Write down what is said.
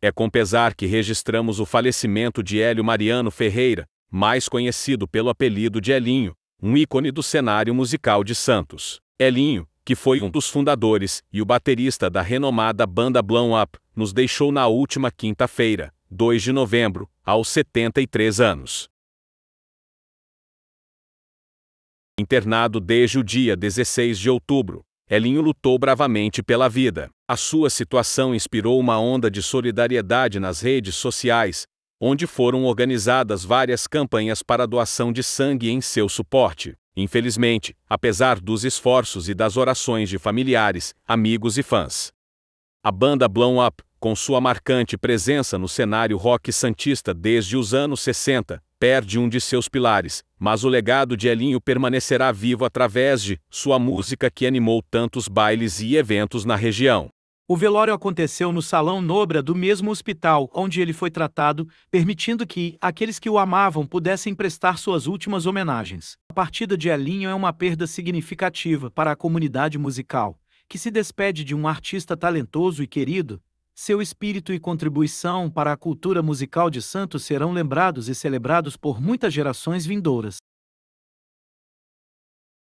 É com pesar que registramos o falecimento de Hélio Mariano Ferreira, mais conhecido pelo apelido de Elinho, um ícone do cenário musical de Santos. Elinho, que foi um dos fundadores e o baterista da renomada banda Blown Up, nos deixou na última quinta-feira, 2 de novembro, aos 73 anos. Internado desde o dia 16 de outubro, Elinho lutou bravamente pela vida. A sua situação inspirou uma onda de solidariedade nas redes sociais, onde foram organizadas várias campanhas para doação de sangue em seu suporte. Infelizmente, apesar dos esforços e das orações de familiares, amigos e fãs, a banda Blown Up, com sua marcante presença no cenário rock santista desde os anos 60, perde um de seus pilares, mas o legado de Elinho permanecerá vivo através de sua música que animou tantos bailes e eventos na região. O velório aconteceu no salão Nobra do mesmo hospital onde ele foi tratado, permitindo que aqueles que o amavam pudessem prestar suas últimas homenagens. A partida de Elinho é uma perda significativa para a comunidade musical, que se despede de um artista talentoso e querido, seu espírito e contribuição para a cultura musical de Santos serão lembrados e celebrados por muitas gerações vindouras.